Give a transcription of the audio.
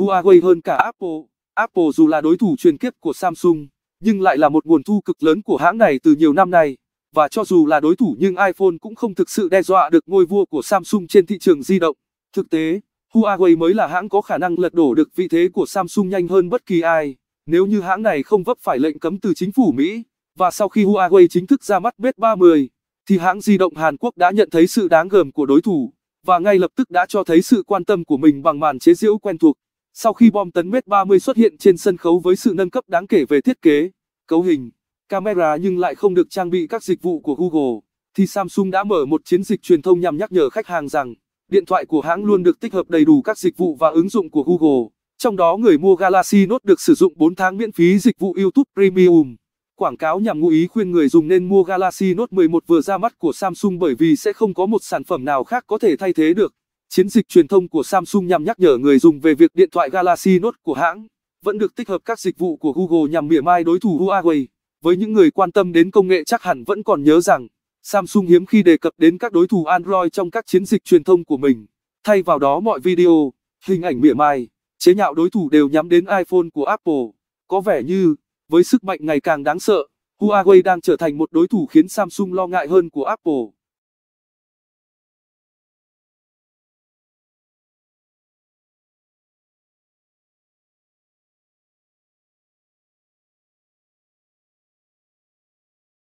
Huawei hơn cả Apple. Apple dù là đối thủ truyền kiếp của Samsung, nhưng lại là một nguồn thu cực lớn của hãng này từ nhiều năm nay. Và cho dù là đối thủ nhưng iPhone cũng không thực sự đe dọa được ngôi vua của Samsung trên thị trường di động. Thực tế, Huawei mới là hãng có khả năng lật đổ được vị thế của Samsung nhanh hơn bất kỳ ai, nếu như hãng này không vấp phải lệnh cấm từ chính phủ Mỹ. Và sau khi Huawei chính thức ra mắt Mate 30, thì hãng di động Hàn Quốc đã nhận thấy sự đáng gờm của đối thủ, và ngay lập tức đã cho thấy sự quan tâm của mình bằng màn chế giễu quen thuộc. Sau khi bom tấn MET-30 xuất hiện trên sân khấu với sự nâng cấp đáng kể về thiết kế, cấu hình, camera nhưng lại không được trang bị các dịch vụ của Google, thì Samsung đã mở một chiến dịch truyền thông nhằm nhắc nhở khách hàng rằng, điện thoại của hãng luôn được tích hợp đầy đủ các dịch vụ và ứng dụng của Google. Trong đó người mua Galaxy Note được sử dụng 4 tháng miễn phí dịch vụ YouTube Premium. Quảng cáo nhằm ngụ ý khuyên người dùng nên mua Galaxy Note 11 vừa ra mắt của Samsung bởi vì sẽ không có một sản phẩm nào khác có thể thay thế được. Chiến dịch truyền thông của Samsung nhằm nhắc nhở người dùng về việc điện thoại Galaxy Note của hãng vẫn được tích hợp các dịch vụ của Google nhằm mỉa mai đối thủ Huawei. Với những người quan tâm đến công nghệ chắc hẳn vẫn còn nhớ rằng Samsung hiếm khi đề cập đến các đối thủ Android trong các chiến dịch truyền thông của mình. Thay vào đó mọi video, hình ảnh mỉa mai, chế nhạo đối thủ đều nhắm đến iPhone của Apple. Có vẻ như, với sức mạnh ngày càng đáng sợ, Huawei đang trở thành một đối thủ khiến Samsung lo ngại hơn của Apple.